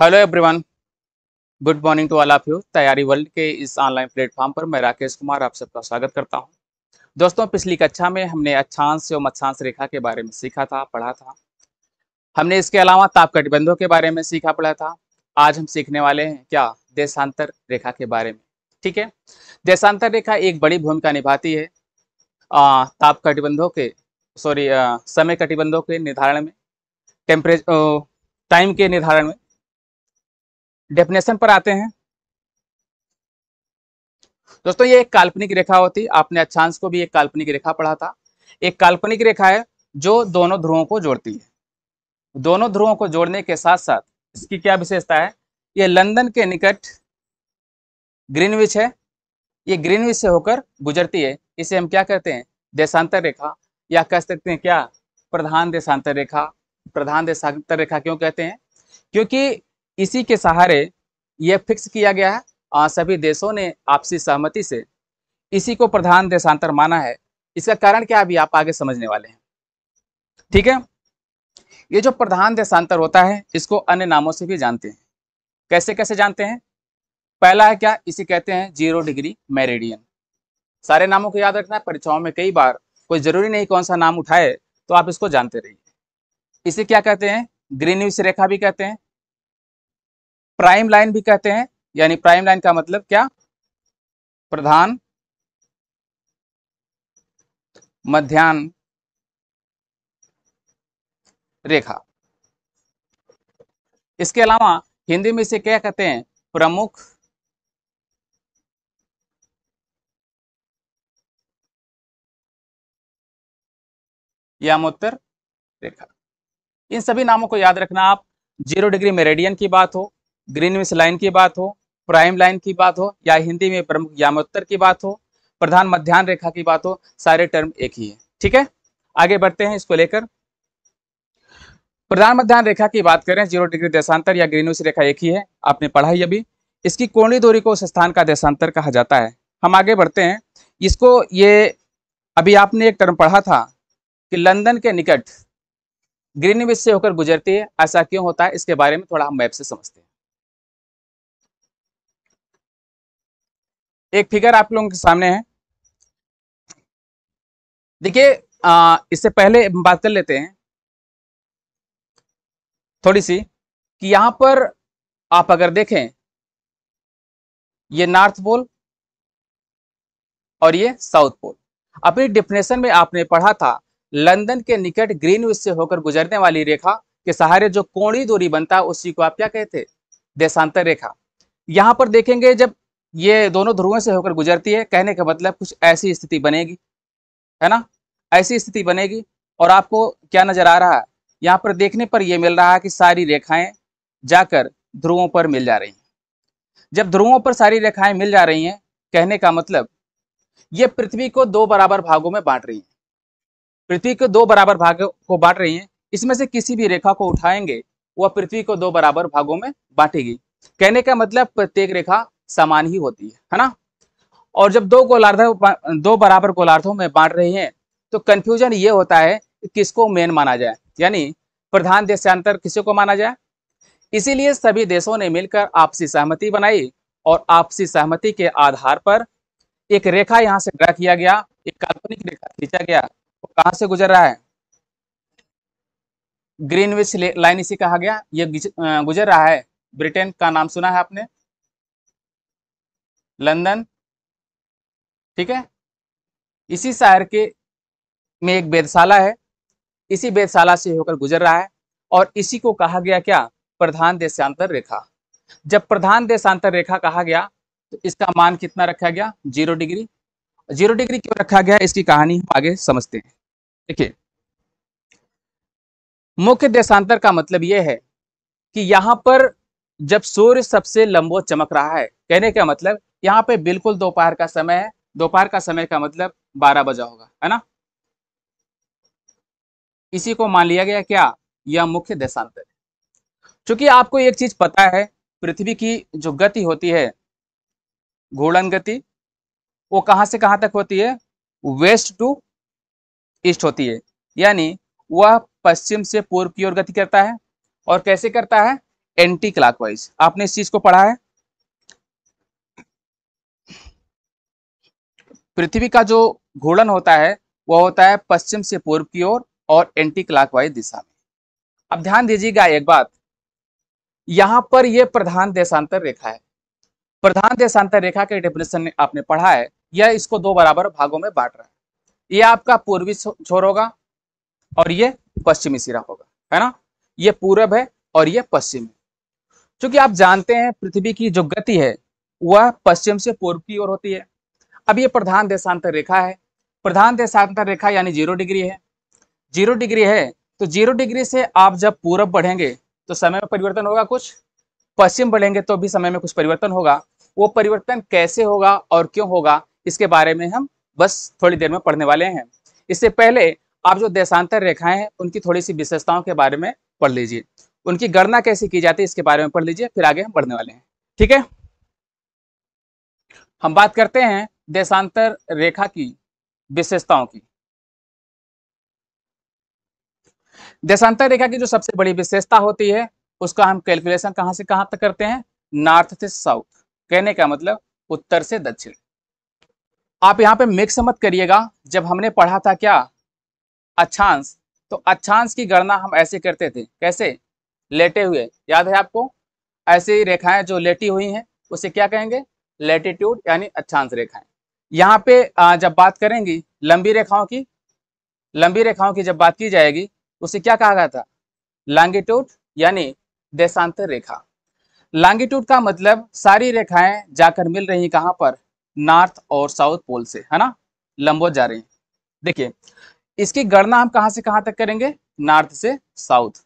hello everyone good morning to all of you तैयारी world के इस ऑनलाइन प्लेटफॉर्म पर मैं राकेश कुमार आप सबका स्वागत करता हूं दोस्तों पिछली कक्षा में हमने अच्छांश एवं मत्स्यांश रेखा के बारे में सीखा था पढ़ा था हमने इसके अलावा ताप कटिबंधों के बारे में सीखा पढ़ा था आज हम सीखने वाले हैं क्या देशांतर रेखा के बारे में ठीक है देशांतर रेखा एक बड़ी भूमिका निभाती है ताप कटिबंधों के सॉरी समय कटिबंधों के निर्धारण में टेम्परेचर टाइम के निर्धारण में डेफिनेशन पर आते हैं दोस्तों ये एक काल्पनिक रेखा होती आपने अच्छांश को भी एक काल्पनिक रेखा पढ़ा था एक काल्पनिक रेखा है जो दोनों ध्रुवों को जोड़ती है दोनों ध्रुवों को जोड़ने के साथ साथ इसकी क्या विशेषता है ये लंदन के निकट ग्रीनविच है ये ग्रीनविच से होकर गुजरती है इसे हम क्या कहते हैं देशांतर रेखा या कह सकते हैं क्या प्रधान देशांतर रेखा प्रधान देशांतर रेखा क्यों कहते हैं क्योंकि इसी के सहारे यह फिक्स किया गया है आ, सभी देशों ने आपसी सहमति से इसी को प्रधान देशांतर माना है इसका कारण क्या अभी आप आगे समझने वाले हैं ठीक है ये जो प्रधान देशांतर होता है इसको अन्य नामों से भी जानते हैं कैसे कैसे जानते हैं पहला है क्या इसे कहते हैं जीरो डिग्री मेरेडियन सारे नामों को याद रखना है परीक्षाओं में कई बार कोई जरूरी नहीं कौन सा नाम उठाए तो आप इसको जानते रहिए इसे क्या कहते हैं ग्रीन रेखा भी कहते हैं प्राइम लाइन भी कहते हैं यानी प्राइम लाइन का मतलब क्या प्रधान मध्यान्ह रेखा इसके अलावा हिंदी में इसे क्या कहते हैं प्रमुख यामोत्तर रेखा इन सभी नामों को याद रखना आप जीरो डिग्री मेरेडियन की बात हो ग्रीन मिस लाइन की बात हो प्राइम लाइन की बात हो या हिंदी में प्रमुख यामोत्तर की बात हो प्रधान मध्यान्ह रेखा की बात हो सारे टर्म एक ही है ठीक है आगे बढ़ते हैं इसको लेकर प्रधान मध्यान्ह रेखा की बात करें जीरो डिग्री देशांतर या ग्रीनविस रेखा एक ही है आपने पढ़ा ही अभी इसकी कोणी दूरी को उस स्थान का देशांतर कहा जाता है हम आगे बढ़ते हैं इसको ये अभी आपने एक टर्म पढ़ा था कि लंदन के निकट ग्रीनविस से होकर गुजरती है ऐसा क्यों होता है इसके बारे में थोड़ा हम मैप से समझते हैं एक फिगर आप लोगों के सामने है देखिए इससे पहले बात कर लेते हैं थोड़ी सी कि यहां पर आप अगर देखें ये नॉर्थ पोल और ये साउथ पोल अपनी डिफिनेशन में आपने पढ़ा था लंदन के निकट ग्रीनविच से होकर गुजरने वाली रेखा के सहारे जो कोणी दूरी बनता है उसी को आप क्या कहते देशांतर रेखा यहां पर देखेंगे जब ये दोनों ध्रुवों से होकर गुजरती है कहने का मतलब कुछ ऐसी स्थिति बनेगी है ना ऐसी स्थिति बनेगी और आपको क्या नज़र आ रहा है यहाँ पर देखने पर यह मिल रहा है कि सारी रेखाएं जाकर ध्रुवों पर मिल जा रही हैं जब ध्रुवों पर सारी रेखाएं मिल जा रही हैं कहने का मतलब ये पृथ्वी को दो बराबर भागों में बांट रही है पृथ्वी को दो बराबर भागों को बांट रही है इसमें से किसी भी रेखा को उठाएंगे वह पृथ्वी को दो बराबर भागों में बांटेगी कहने का मतलब प्रत्येक रेखा समान ही होती है है ना और जब दो गोलार्ध दो बराबर गोलार्धों में बांट रहे हैं तो कंफ्यूजन ये होता है कि किसको मेन माना जाए यानी प्रधान देशांतर किसी को माना जाए इसीलिए सभी देशों ने मिलकर आपसी सहमति बनाई और आपसी सहमति के आधार पर एक रेखा यहाँ से ड्रा किया गया एक काल्पनिक रेखा खींचा गया वो तो कहाँ से गुजर रहा है ग्रीनविच लाइन इसी कहा गया ये गुजर रहा है ब्रिटेन का नाम सुना है आपने लंदन ठीक है इसी शहर के में एक वेदशाला है इसी वेदशाला से होकर गुजर रहा है और इसी को कहा गया क्या प्रधान देशांतर रेखा जब प्रधान देशांतर रेखा कहा गया तो इसका मान कितना रखा गया जीरो डिग्री जीरो डिग्री क्यों रखा गया इसकी कहानी हम आगे समझते हैं देखिए मुख्य देशांतर का मतलब यह है कि यहां पर जब सूर्य सबसे लंबो चमक रहा है कहने का मतलब यहाँ पे बिल्कुल दोपहर का समय है दोपहर का समय का मतलब बारह बजा होगा है ना इसी को मान लिया गया क्या यह मुख्य देशांतर चूंकि आपको एक चीज पता है पृथ्वी की जो गति होती है घूर्णन गति वो कहां से कहां तक होती है वेस्ट टू ईस्ट होती है यानी वह पश्चिम से पूर्व की ओर गति करता है और कैसे करता है एंटी क्लॉकवाइज आपने इस चीज को पढ़ा है पृथ्वी का जो घूर्णन होता है वह होता है पश्चिम से पूर्व की ओर और, एंटी क्लॉकवाइज दिशा में अब ध्यान दीजिएगा एक बात यहां पर यह प्रधान देशांतर रेखा है प्रधान देशांतर रेखा के डेफिनेशन आपने पढ़ा है यह इसको दो बराबर भागों में बांट रहा है यह आपका पूर्वी छोर होगा और यह पश्चिमी सिरा होगा है ना यह पूर्व है और यह पश्चिम है क्योंकि आप जानते हैं पृथ्वी की जो गति है वह पश्चिम से पूर्व की ओर होती है अब ये प्रधान देशांतर रेखा है प्रधान देशांतर रेखा यानी जीरो डिग्री है जीरो डिग्री है तो जीरो डिग्री से आप जब पूरब बढ़ेंगे तो समय में परिवर्तन होगा कुछ पश्चिम बढ़ेंगे तो भी समय में कुछ परिवर्तन होगा वो परिवर्तन कैसे होगा और क्यों होगा इसके बारे में हम बस थोड़ी देर में पढ़ने वाले हैं इससे पहले आप जो देशांतर रेखाएं हैं उनकी थोड़ी सी विशेषताओं के बारे में पढ़ लीजिए उनकी गणना कैसे की जाती है इसके बारे में पढ़ लीजिए फिर आगे हम बढ़ने वाले हैं ठीक है हम बात करते हैं देशांतर रेखा की विशेषताओं की देशांतर रेखा की जो सबसे बड़ी विशेषता होती है उसका हम कैलकुलेशन कहां से कहां तक करते हैं नॉर्थ से साउथ कहने का मतलब उत्तर से दक्षिण आप यहाँ पे मिक्स मत करिएगा जब हमने पढ़ा था क्या अच्छांश तो अच्छांश की गणना हम ऐसे करते थे कैसे लेटे हुए याद है आपको ऐसी रेखाएं जो लेटी हुई हैं उसे क्या कहेंगे लेटिट्यूड यानी अच्छांश रेखाएं यहाँ पे जब बात करेंगी लंबी रेखाओं की लंबी रेखाओं की जब बात की जाएगी उसे क्या कहा गया था लॉन्गिट्यूड यानी देशांतर रेखा लॉन्गिट्यूड का मतलब सारी रेखाएं जाकर मिल रही कहाँ पर नॉर्थ और साउथ पोल से है ना लंबो जा रही देखिए इसकी गणना हम कहां से कहां तक करेंगे नॉर्थ से साउथ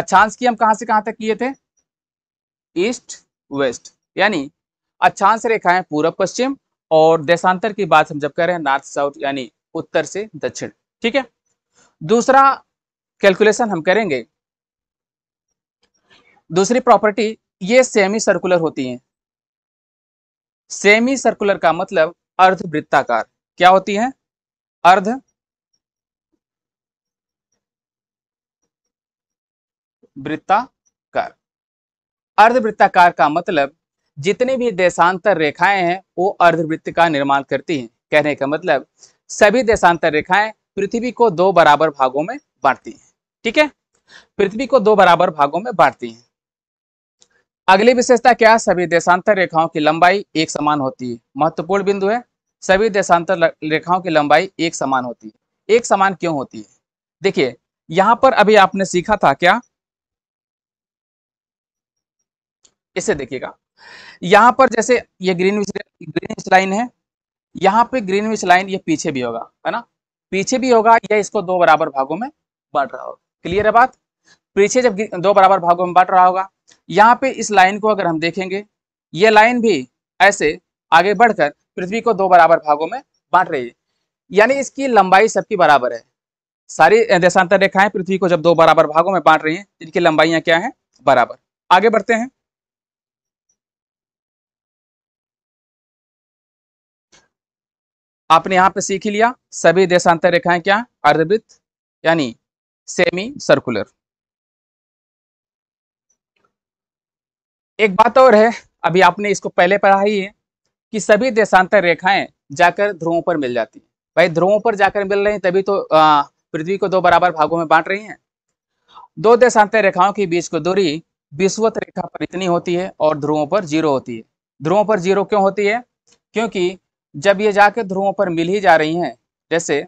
अच्छांश की हम कहां से कहां तक किए थे ईस्ट वेस्ट यानी अच्छांश रेखाएं पूर्व पश्चिम और देशांतर की बात हम जब कर रहे हैं नॉर्थ साउथ यानी उत्तर से दक्षिण ठीक है दूसरा कैलकुलेशन हम करेंगे दूसरी प्रॉपर्टी ये सेमी सर्कुलर होती हैं सेमी सर्कुलर का मतलब अर्ध वृत्ताकार क्या होती है अर्ध वृत्ताकार अर्ध वृत्ताकार का मतलब जितनी भी देशांतर रेखाएं हैं वो अर्धवृत्त का निर्माण करती हैं कहने का मतलब सभी देशांतर रेखाएं पृथ्वी को दो बराबर भागों में बांटती हैं ठीक है पृथ्वी को दो बराबर भागों में बांटती हैं अगली विशेषता क्या सभी देशांतर रेखाओं की लंबाई एक समान होती है महत्वपूर्ण बिंदु है सभी देशांतर रेखाओं की लंबाई एक समान होती है एक समान क्यों होती है देखिए यहां पर अभी आपने सीखा था क्या इसे देखिएगा यहाँ पर जैसे ये ग्रीन ग्रीन विच लाइन है यहाँ पे ग्रीन विच लाइन ये पीछे भी होगा है ना पीछे भी होगा या इसको दो बराबर भागों में बांट रहा होगा क्लियर है बात पीछे जब दो बराबर भागों में बांट रहा होगा यहाँ पे इस लाइन को अगर हम देखेंगे ये लाइन भी ऐसे आगे बढ़कर पृथ्वी को दो बराबर भागों में बांट रही है यानी इसकी लंबाई सबकी बराबर है सारी देशांतर रेखाएं पृथ्वी को जब दो बराबर भागों में बांट रही हैं इनकी लंबाइयां क्या हैं बराबर आगे बढ़ते हैं आपने यहाँ पे सीख ही लिया सभी देशांतर रेखाएं क्या अर्धवृत्त यानी सेमी सर्कुलर एक बात और है अभी आपने इसको पहले पढ़ा ही है कि सभी देशांतर रेखाएं जाकर ध्रुवों पर मिल जाती हैं भाई ध्रुवों पर जाकर मिल रही हैं तभी तो पृथ्वी को दो बराबर भागों में बांट रही हैं दो देशांतर रेखाओं के बीच की दूरी विश्वत रेखा पर इतनी होती है और ध्रुवों पर जीरो होती है ध्रुवों पर जीरो क्यों होती है क्योंकि जब ये जाके ध्रुवों पर मिल ही जा रही हैं जैसे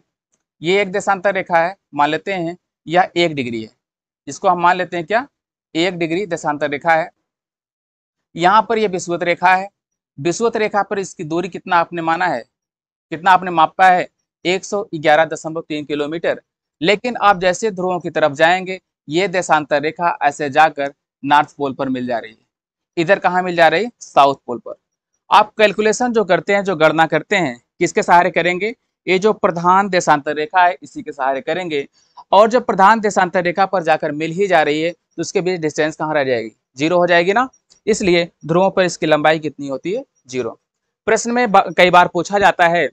ये एक देशांतर रेखा है मान लेते हैं यह एक डिग्री है इसको हम मान लेते हैं क्या एक डिग्री देशांतर रेखा है यहाँ पर यह विश्वत रेखा है विश्वत रेखा पर इसकी दूरी कितना आपने माना है कितना आपने मापा है एक किलोमीटर लेकिन आप जैसे ध्रुवों की तरफ जाएंगे ये देशांतर रेखा ऐसे जाकर नॉर्थ पोल पर मिल जा रही है इधर कहाँ मिल जा रही साउथ पोल पर आप कैलकुलेशन जो करते हैं जो गणना करते हैं किसके सहारे करेंगे ये जो प्रधान देशांतर रेखा है इसी के सहारे करेंगे और जब प्रधान देशांतर रेखा पर जाकर मिल ही जा रही है तो उसके बीच डिस्टेंस कहाँ रह जाएगी जीरो हो जाएगी ना इसलिए ध्रुवों पर इसकी लंबाई कितनी होती है जीरो प्रश्न में कई बार पूछा जाता है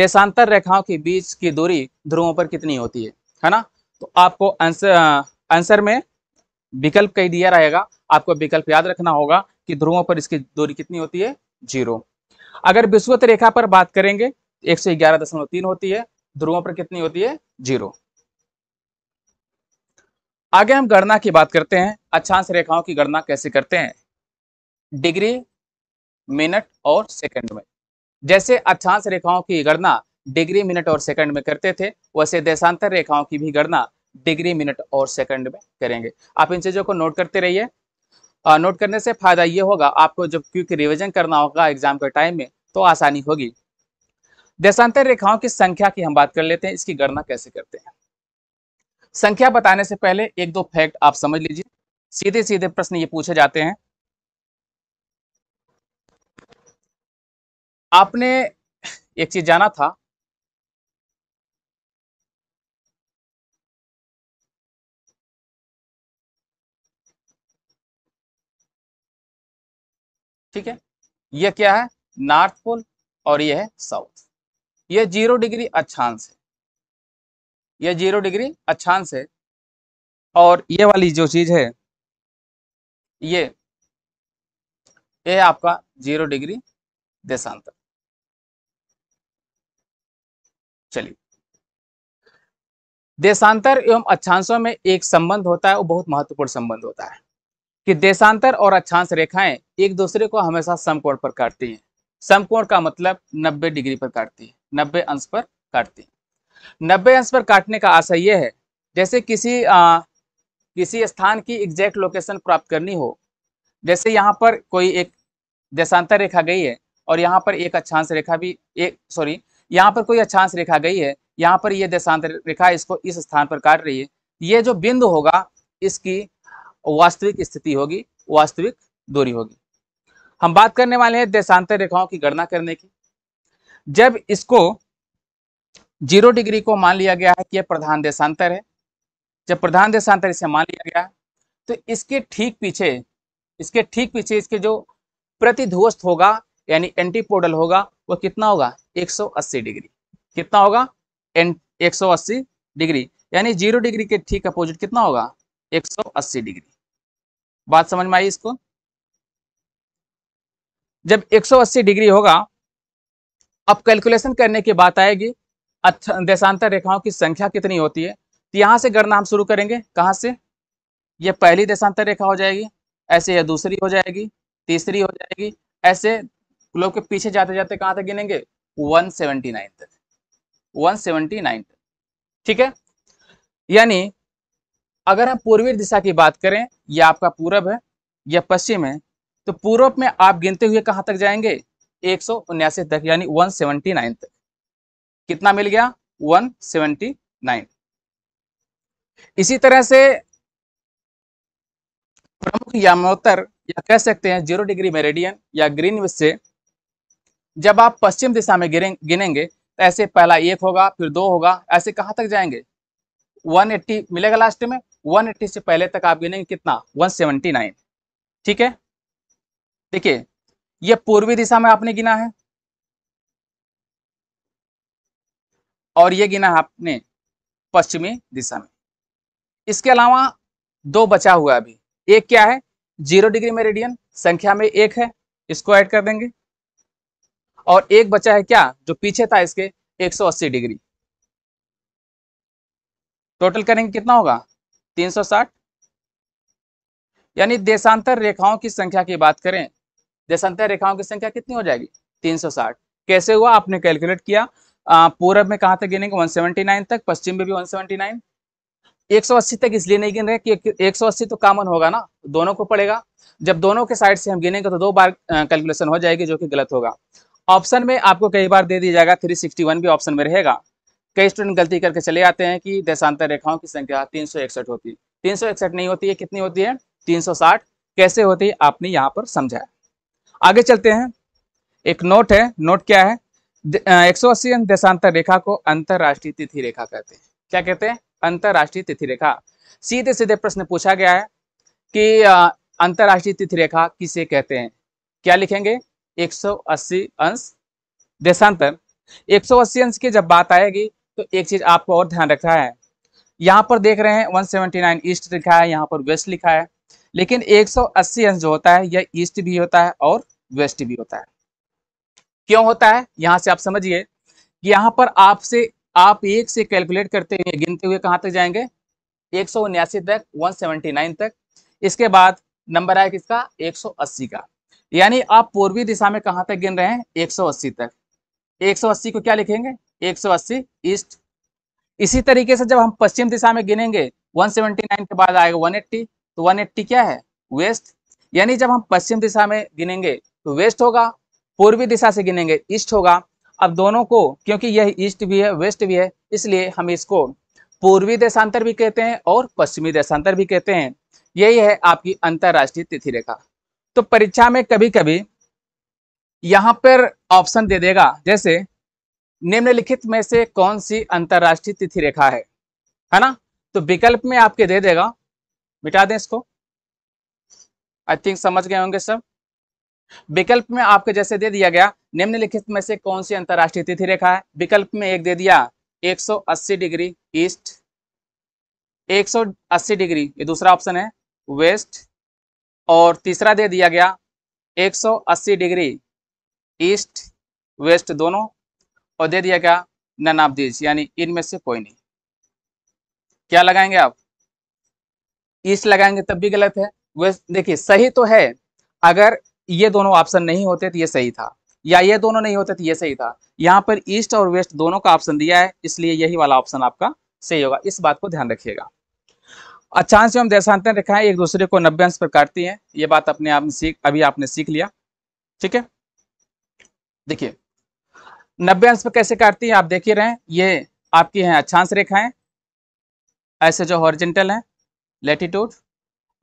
देशांतर रेखाओं के बीच की दूरी ध्रुवों पर कितनी होती है है ना तो आपको आंसर आंसर में विकल्प कई दिया रहेगा आपको विकल्प याद रखना होगा कि ध्रुवों पर इसकी दूरी कितनी होती है जीरो अगर विश्वत रेखा पर बात करेंगे एक सौ ग्यारह दशमलव तीन होती है ध्रुवों पर कितनी होती है जीरो आगे हम गणना की बात करते हैं अच्छांश रेखाओं की गणना कैसे करते हैं डिग्री मिनट और सेकंड में जैसे अच्छांश रेखाओं की गणना डिग्री मिनट और सेकंड में करते थे वैसे देशांतर रेखाओं की भी गणना डिग्री मिनट और सेकंड में करेंगे आप इन चीजों को नोट करते रहिए नोट करने से फायदा ये होगा आपको जब क्योंकि रिविजन करना होगा एग्जाम के टाइम में तो आसानी होगी देशांतर रेखाओं की संख्या की हम बात कर लेते हैं इसकी गणना कैसे करते हैं संख्या बताने से पहले एक दो फैक्ट आप समझ लीजिए सीधे सीधे प्रश्न ये पूछे जाते हैं आपने एक चीज जाना था ठीक है यह क्या है नॉर्थ पोल और यह है साउथ यह जीरो डिग्री अच्छांश है यह जीरो डिग्री अच्छांश है और ये वाली जो चीज है ये ये आपका जीरो डिग्री देशांतर चलिए देशांतर एवं अच्छांशों में एक संबंध होता है वो बहुत महत्वपूर्ण संबंध होता है कि देशांतर और अक्षांश रेखाएं एक दूसरे को हमेशा समकोण पर काटती हैं समकोण का मतलब 90 डिग्री पर काटती है 90 अंश पर काटती है 90 अंश पर काटने का आशय यह है जैसे किसी आ, किसी स्थान की एग्जैक्ट लोकेशन प्राप्त करनी हो जैसे यहाँ पर कोई एक देशांतर रेखा गई है और यहाँ पर एक अक्षांश रेखा भी एक सॉरी यहाँ पर कोई अक्षांश रेखा गई है यहाँ पर यह देशांतर रेखा इसको इस स्थान पर काट रही है ये जो बिंदु होगा इसकी वास्तविक स्थिति होगी वास्तविक दूरी होगी हम बात करने वाले हैं देशांतर रेखाओं की गणना करने की जब इसको जीरो डिग्री को मान लिया गया है कि यह प्रधान देशांतर है जब प्रधान देशांतर इसे मान लिया गया तो इसके ठीक पीछे इसके ठीक पीछे इसके जो प्रतिध्वस्त होगा यानी एंटीपोडल होगा वह कितना होगा 180 डिग्री कितना होगा एक डिग्री यानी जीरो डिग्री के ठीक अपोजिट कितना होगा 180 डिग्री बात समझ में आई इसको जब 180 डिग्री होगा अब कैलकुलेशन करने की बात आएगी देशांतर रेखाओं की संख्या कितनी होती है तो यहां से गणना हम शुरू करेंगे कहां से यह पहली देशांतर रेखा हो जाएगी ऐसे यह दूसरी हो जाएगी तीसरी हो जाएगी ऐसे ग्लोब के पीछे जाते जाते कहाँ तक गिनेंगे 179 तक 179 तक ठीक है यानी अगर हम पूर्वी दिशा की बात करें यह आपका पूरब है या पश्चिम है तो पूर्व में आप गिनते हुए कहाँ तक जाएंगे एक तक यानी वन तक कितना मिल गया वन इसी तरह से प्रमुख यामोत्तर या कह सकते हैं जीरो डिग्री मेरेडियन या ग्रीन से जब आप पश्चिम दिशा में गिनेंगे तो ऐसे पहला एक होगा फिर दो होगा ऐसे कहां तक जाएंगे 180 मिलेगा लास्ट में 180 से पहले तक आप गिनेंगे कितना 179 ठीक है देखिए ये पूर्वी दिशा में आपने गिना है और ये गिना है आपने पश्चिमी दिशा में इसके अलावा दो बचा हुआ अभी एक क्या है जीरो डिग्री रेडियन संख्या में एक है इसको ऐड कर देंगे और एक बचा है क्या जो पीछे था इसके 180 डिग्री टोटल करेंगे कितना होगा 360 यानी देशांतर रेखाओं की संख्या की बात करें देशांतर रेखाओं की संख्या कितनी हो जाएगी 360 कैसे हुआ आपने कैलकुलेट किया पूरब में कहां तक गिनेंगे 179 तक पश्चिम में भी 179 180 तक इसलिए नहीं गिन रहे कि 180 तो कॉमन होगा ना दोनों को पड़ेगा जब दोनों के साइड से हम गिनेंगे तो दो बार कैलकुलेशन हो जाएगी जो कि गलत होगा ऑप्शन में आपको कई बार दे दिया जाएगा 361 भी ऑप्शन में रहेगा कई स्टूडेंट गलती करके चले आते हैं कि देशांतर रेखाओं की संख्या तीन होती है तीन नहीं होती है कितनी होती है 360 कैसे होती है आपने यहाँ पर समझाया आगे चलते हैं एक नोट है नोट क्या है एक सौ अस्सी देशांतर रेखा को अंतरराष्ट्रीय तिथि रेखा कहते हैं क्या कहते हैं अंतरराष्ट्रीय तिथि रेखा सीधे सीधे प्रश्न पूछा गया है कि अंतरराष्ट्रीय तिथि रेखा किसे कहते हैं क्या लिखेंगे 180 अंश देशांतर 180 अंश की जब बात आएगी तो एक चीज आपको और ध्यान रखना है यहाँ पर देख रहे हैं 179 ईस्ट लिखा है यहाँ पर वेस्ट लिखा है लेकिन 180 अंश जो होता है यह ईस्ट भी होता है और वेस्ट भी होता है क्यों होता है यहां से आप समझिए यहां पर आपसे आप एक से कैलकुलेट करते हुए गिनते हुए कहां तक जाएंगे एक तक 179 तक इसके बाद नंबर आया किसका 180 का यानी आप पूर्वी दिशा में कहां तक गिन रहे हैं 180 तक 180 को क्या लिखेंगे 180 ईस्ट इसी तरीके से जब हम पश्चिम दिशा में गिनेंगे 179 के बाद आएगा 180 तो 180 क्या है वेस्ट यानी जब हम पश्चिम दिशा में गिनेंगे तो वेस्ट होगा पूर्वी दिशा से गिनेंगे ईस्ट होगा अब दोनों को क्योंकि यह ईस्ट भी है वेस्ट भी है इसलिए हम इसको पूर्वी देशांतर भी कहते हैं और पश्चिमी देशांतर भी कहते हैं यही है आपकी अंतर्राष्ट्रीय तिथि रेखा तो परीक्षा में कभी कभी यहाँ पर ऑप्शन दे देगा जैसे निम्नलिखित में से कौन सी अंतरराष्ट्रीय तिथि रेखा है है ना तो विकल्प में आपके दे देगा मिटा दें इसको आई थिंक समझ गए होंगे सब विकल्प में आपके जैसे दे दिया गया निम्नलिखित में से कौन सी अंतरराष्ट्रीय तिथि रेखा है विकल्प में एक दे दिया 180 डिग्री ईस्ट 180 डिग्री ये दूसरा ऑप्शन है वेस्ट और तीसरा दे दिया गया 180 डिग्री ईस्ट वेस्ट दोनों और दे दिया क्या नन ऑफ दिस यानी इनमें से कोई नहीं क्या लगाएंगे आप इस लगाएंगे तब भी गलत है वे देखिए सही तो है अगर ये दोनों ऑप्शन नहीं होते तो ये सही था या ये दोनों नहीं होते तो ये सही था यहाँ पर ईस्ट और वेस्ट दोनों का ऑप्शन दिया है इसलिए यही वाला ऑप्शन आपका सही होगा इस बात को ध्यान रखिएगा से अच्छा, हम देशांतर रेखाएं एक दूसरे को नब्बे अंश पर काटती हैं ये बात अपने आप सीख अभी आपने सीख लिया ठीक है देखिए नब्बे अंश पर कैसे काटती है आप देख ही रहे हैं ये आपकी हैं अच्छांश रेखाएं ऐसे जो हॉरिजेंटल हैं लेटीट्यूड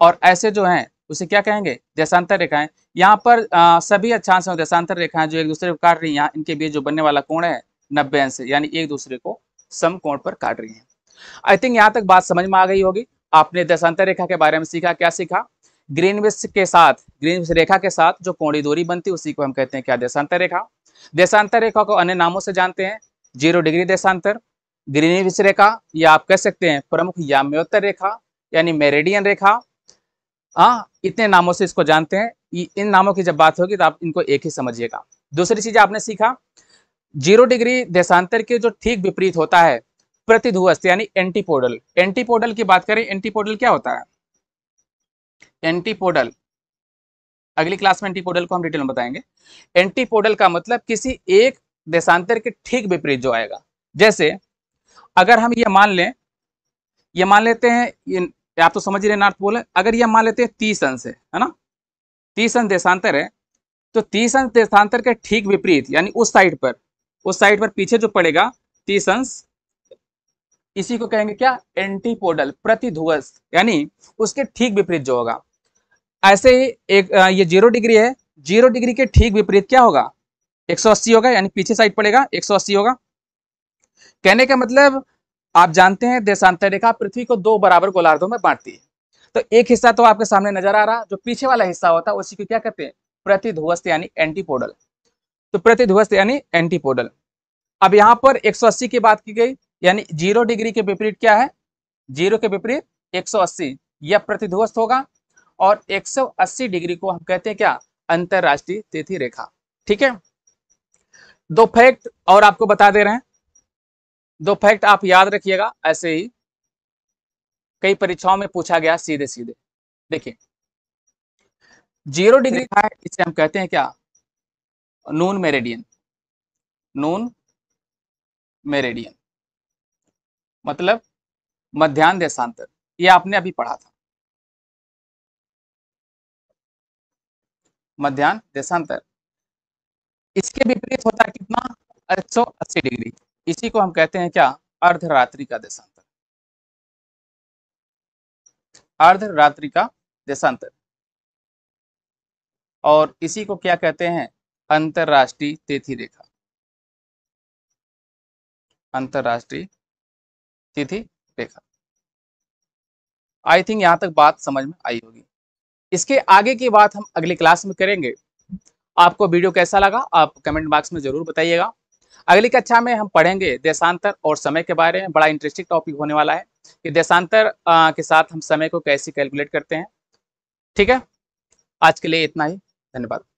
और ऐसे जो हैं उसे क्या कहेंगे देशांतर रेखाएं यहाँ पर आ, सभी अच्छांश और देशांतर रेखाएं जो एक दूसरे को काट रही हैं यहाँ इनके बीच जो बनने वाला कोण है नब्बे अंश यानी एक दूसरे को सम कोण पर काट रही हैं आई थिंक यहाँ तक बात समझ में आ गई होगी आपने देशांतर रेखा के बारे में सीखा क्या सीखा ग्रीन के साथ ग्रीन रेखा के साथ जो कोणी दूरी बनती है उसी को हम कहते हैं क्या देशांतर रेखा देशांतर रेखा को अन्य नामों से जानते हैं जीरो डिग्री देशांतर ग्रीनिविच रेखा या आप कह सकते हैं प्रमुख याम्योत्तर रेखा यानी मेरेडियन रेखा हाँ इतने नामों से इसको जानते हैं इन नामों की जब बात होगी तो आप इनको एक ही समझिएगा दूसरी चीज आपने सीखा जीरो डिग्री देशांतर के जो ठीक विपरीत होता है प्रतिध्वस्त यानी एंटीपोडल एंटीपोडल की बात करें एंटीपोडल क्या होता है एंटीपोडल अगली क्लास में एंटीपोडल को हम डिटेल में बताएंगे एंटीपोडल का मतलब किसी एक देशांतर के ठीक विपरीत जो आएगा जैसे अगर हम ये मान लें ये मान लेते हैं ये आप तो समझ रहे नॉर्थ पोल है अगर ये मान लेते हैं तीस अंश है है ना तीस अंश देशांतर है तो तीस अंश देशांतर के ठीक विपरीत यानी उस साइड पर उस साइड पर पीछे जो पड़ेगा तीस अंश इसी को कहेंगे क्या एंटीपोडल प्रतिध्वस्त यानी उसके ठीक विपरीत जो होगा ऐसे ही एक ये जीरो डिग्री है जीरो डिग्री के ठीक विपरीत क्या होगा 180 होगा यानी पीछे साइड पड़ेगा 180 होगा कहने का मतलब आप जानते हैं देशांतर रेखा पृथ्वी को दो बराबर गोलार्धों में बांटती है तो एक हिस्सा तो आपके सामने नजर आ रहा जो पीछे वाला हिस्सा होता है उसी को क्या कहते हैं प्रतिध्वस्त यानी एंटीपोडल तो प्रतिध्वस्त यानी एंटीपोडल अब यहाँ पर अस्सी की बात की गई यानी जीरो डिग्री के विपरीत क्या है जीरो के विपरीत अस्सी यह प्रतिध्वस्त होगा और 180 डिग्री को हम कहते हैं क्या अंतरराष्ट्रीय तिथि रेखा ठीक है दो फैक्ट और आपको बता दे रहे हैं दो फैक्ट आप याद रखिएगा ऐसे ही कई परीक्षाओं में पूछा गया सीधे सीधे देखिए जीरो डिग्री का है इसे हम कहते हैं क्या नून मेरेडियन नून मेरेडियन मतलब मध्यान्ह देशांतर ये आपने अभी पढ़ा था मध्यान्ह देशांतर इसके विपरीत होता है कितना 180 डिग्री इसी को हम कहते हैं क्या अर्धरात्रि का देशांतर अर्धरात्रि का देशांतर और इसी को क्या कहते हैं अंतरराष्ट्रीय तिथि रेखा अंतरराष्ट्रीय तिथि रेखा आई थिंक यहां तक बात समझ में आई होगी इसके आगे की बात हम अगली क्लास में करेंगे आपको वीडियो कैसा लगा आप कमेंट बॉक्स में जरूर बताइएगा अगली कक्षा में हम पढ़ेंगे देशांतर और समय के बारे में बड़ा इंटरेस्टिंग टॉपिक होने वाला है कि देशांतर के साथ हम समय को कैसे कैलकुलेट करते हैं ठीक है आज के लिए इतना ही धन्यवाद